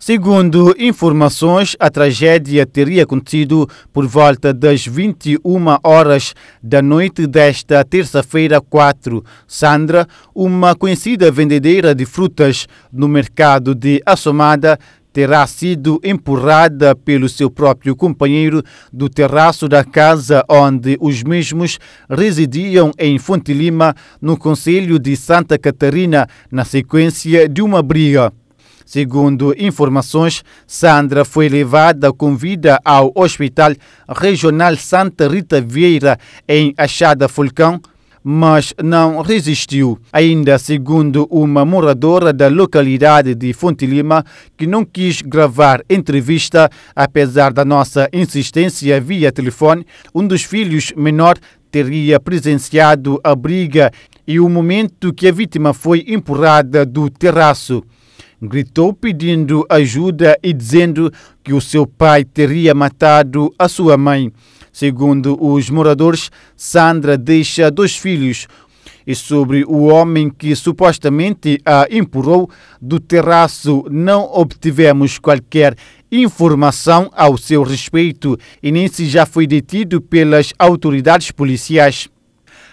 Segundo informações, a tragédia teria acontecido por volta das 21 horas da noite desta terça-feira 4. Sandra, uma conhecida vendedora de frutas no mercado de Assomada, terá sido empurrada pelo seu próprio companheiro do terraço da casa onde os mesmos residiam em Fonte Lima, no Conselho de Santa Catarina, na sequência de uma briga. Segundo informações, Sandra foi levada com vida ao Hospital Regional Santa Rita Vieira, em Achada Fulcão, mas não resistiu. Ainda segundo uma moradora da localidade de Fonte Lima, que não quis gravar entrevista, apesar da nossa insistência via telefone, um dos filhos menor teria presenciado a briga e o momento que a vítima foi empurrada do terraço gritou pedindo ajuda e dizendo que o seu pai teria matado a sua mãe. Segundo os moradores, Sandra deixa dois filhos. E sobre o homem que supostamente a empurrou do terraço, não obtivemos qualquer informação ao seu respeito e nem se já foi detido pelas autoridades policiais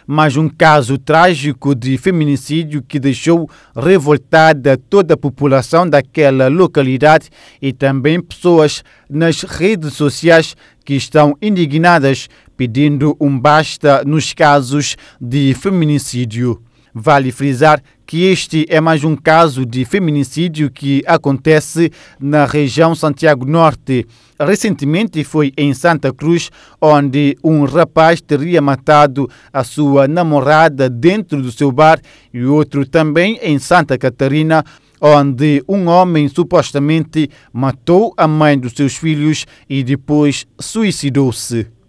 mais um caso trágico de feminicídio que deixou revoltada toda a população daquela localidade e também pessoas nas redes sociais que estão indignadas pedindo um basta nos casos de feminicídio. Vale frisar que este é mais um caso de feminicídio que acontece na região Santiago Norte. Recentemente foi em Santa Cruz, onde um rapaz teria matado a sua namorada dentro do seu bar e outro também em Santa Catarina, onde um homem supostamente matou a mãe dos seus filhos e depois suicidou-se.